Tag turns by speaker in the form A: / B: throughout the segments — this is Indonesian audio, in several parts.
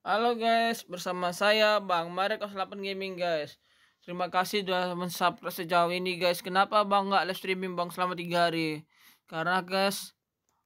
A: Halo guys, bersama saya Bang Marek 8 Gaming guys. Terima kasih sudah mensubscribe sejauh ini guys. Kenapa Bang nggak live streaming Bang selama 3 hari? Karena guys,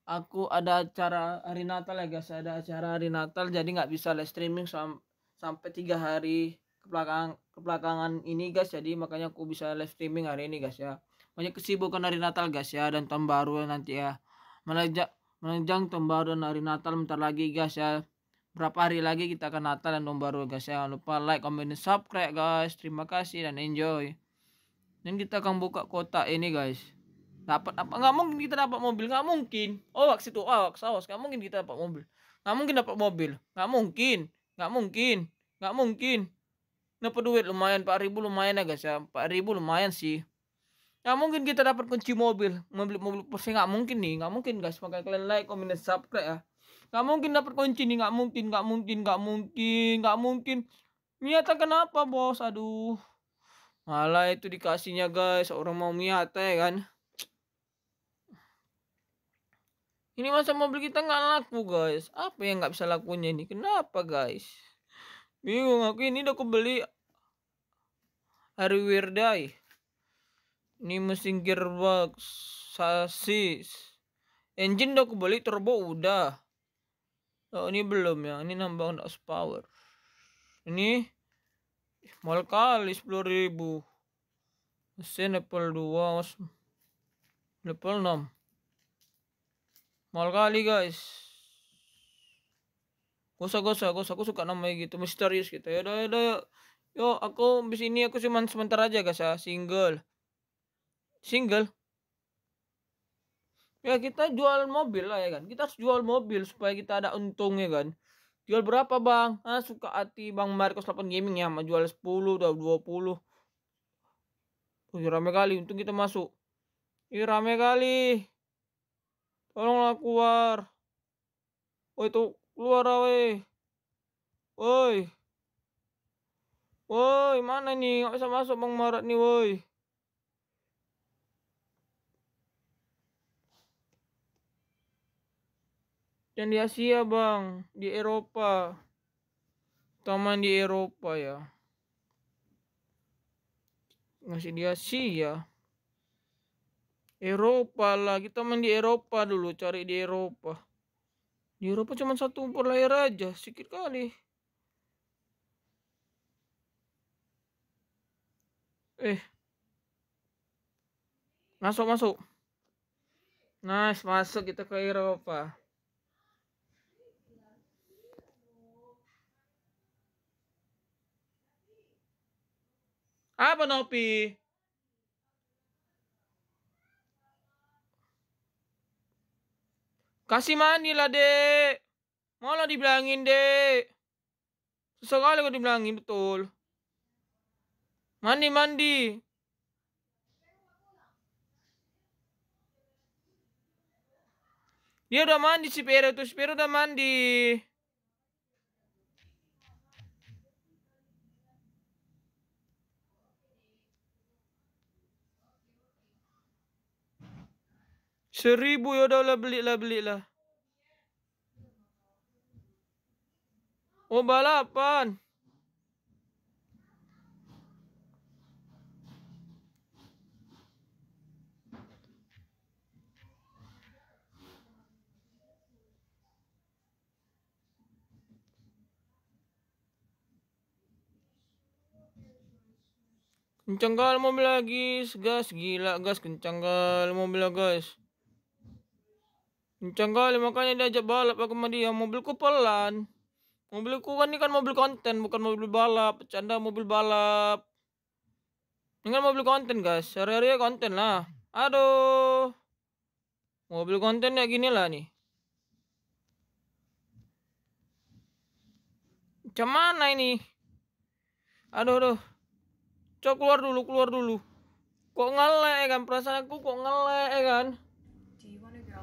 A: aku ada acara hari Natal ya guys, ada acara hari Natal jadi nggak bisa live streaming sam sampai 3 hari kebelakang kebelakangan ini guys. Jadi makanya aku bisa live streaming hari ini guys ya. Banyak kesibukan hari Natal guys ya dan tahun baru nanti ya. menajak menjang tahun baru dan hari Natal bentar lagi guys ya berapa hari lagi kita akan Natal dan tahun baru guys jangan lupa like comment dan subscribe guys terima kasih dan enjoy dan kita akan buka kotak ini guys dapat apa nggak mungkin kita dapat mobil nggak mungkin oh waktu itu oh waktu awas nggak mungkin kita dapat mobil nggak mungkin dapat mobil nggak mungkin nggak mungkin nggak mungkin dapat duit lumayan ribu lumayan ya guys ya ribu lumayan sih nggak mungkin kita dapat kunci mobil mobil mobil pasti nggak mungkin nih nggak mungkin guys makanya kalian like comment dan subscribe ya nggak mungkin dapat kunci nih nggak mungkin nggak mungkin nggak mungkin nggak mungkin Miata kenapa bos aduh malah itu dikasihnya guys orang mau Miata ya kan ini masa mobil kita nggak laku guys apa yang nggak bisa lakunya ini kenapa guys bingung aku ini udah aku beli hari ini mesin gearbox sasis engine udah aku beli turbo udah Oh, ini belum ya. Ini nambah das power. Ini mal kali 10.000. Mesin level 2 level 6. Mal kali guys. Gosa gosa gosa aku suka namanya gitu misterius gitu. Ya udah ya. Yo, aku bis ini aku cuman sebentar aja guys ya, single. Single ya kita jual mobil lah ya kan kita harus jual mobil supaya kita ada untung ya kan jual berapa bang ah suka hati bang Marcos 8 gaming ya mau jual 10 atau 20 Udah rame kali untung kita masuk Ih rame kali Tolonglah keluar oh itu keluar awe ah, Woi Woi mana nih nggak bisa masuk bang Marat nih woi dan di Asia bang di Eropa taman di Eropa ya masih di Asia Eropa lah kita main di Eropa dulu cari di Eropa di Eropa cuma satu umpur layar aja sedikit kali eh masuk masuk nice masuk kita ke Eropa Apa Nopi? Kasih mandi lah, Dek. Malah dibilangin, Dek. Susah kali kok dibilangin, betul. Mandi, mandi. Dia udah mandi si Pero tuh, si Pero udah mandi. Seribu ya udah lah beli lah beli lah. Oh balapan. Kencang kali mobil lagi, gas gila gas kencang kali mobil lagi, guys. Kencang kali makanya diajak balap aku sama dia. Mobilku pelan. Mobilku kan ini kan mobil konten bukan mobil balap. canda mobil balap. Ini kan mobil konten guys. Sehari-hari ya konten lah. Aduh. Mobil konten ya gini lah nih. Macam mana ini? Aduh, aduh. Coba keluar dulu, keluar dulu. Kok ngelek kan? Perasaan aku kok ngelek kan?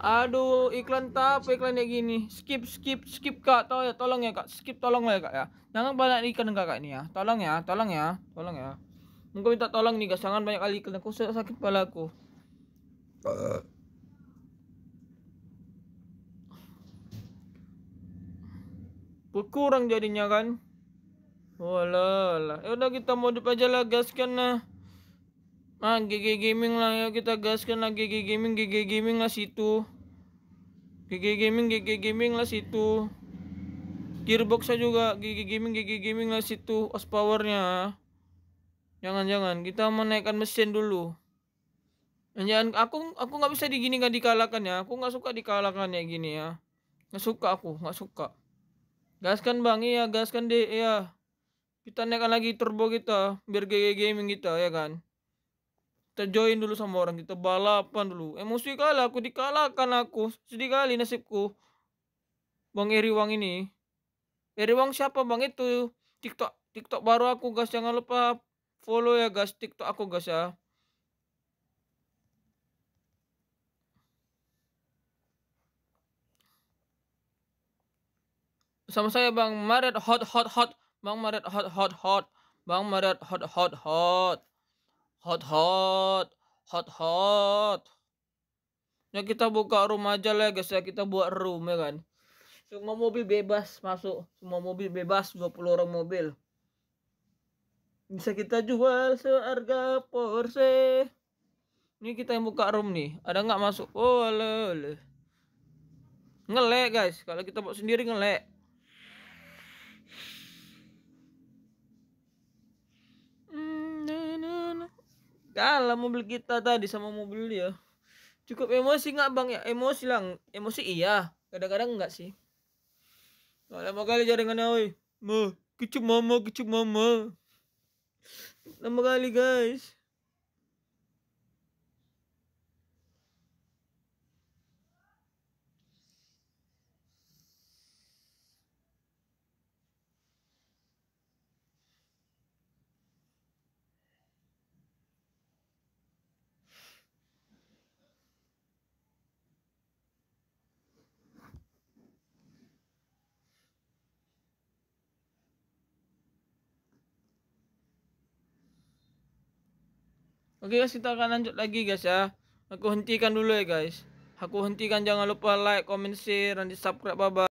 A: Aduh, iklan tap iklannya gini. Skip, skip, skip kak. Tolong ya, tolong ya kak. Skip, tolong ya kak ya. Jangan banyak ikan kak ini ya. Tolong ya, tolong ya, tolong ya. Mungkin minta tolong nih kak. Jangan banyak kali ikan. Aku sakit kepala aku. Berkurang jadinya kan. Walah, oh, ya udah kita mau aja lah gaskan ah GG Gaming lah ya kita gaskan lah GG Gaming, GG Gaming lah situ. GG Gaming, GG Gaming lah situ. Gearboxnya juga GG Gaming, GG Gaming lah situ os powernya. Jangan-jangan kita mau naikkan mesin dulu. Jangan aku aku nggak bisa digini nggak dikalahkan ya. Aku nggak suka dikalahkan ya gini ya. Nggak suka aku, nggak suka. Gaskan bang, iya gaskan deh, iya. Kita naikkan lagi turbo kita, biar GG Gaming kita ya kan terjoin dulu sama orang kita balapan dulu emosi kalah aku dikalahkan aku sedih kali nasibku bang Eriwang ini Eriwang siapa bang itu TikTok TikTok baru aku gas jangan lupa follow ya gas TikTok aku gas ya sama saya bang Maret hot hot hot bang Maret hot hot hot bang Maret hot hot hot hot hot hot hot ya kita buka room aja lah guys ya kita buat room ya kan semua mobil bebas masuk semua mobil bebas 20 orang mobil bisa kita jual seharga Porsche ini kita yang buka room nih ada nggak masuk oh ala, ala. ngelek guys kalau kita buat sendiri ngelek kalah mobil kita tadi sama mobil dia cukup emosi nggak bang ya emosi lang emosi iya kadang-kadang enggak sih nggak lama kali jaringannya woi mau kecup mama kecup mama lama kali guys Oke guys kita akan lanjut lagi guys ya Aku hentikan dulu ya guys Aku hentikan jangan lupa like, comment, share, dan di subscribe bye bye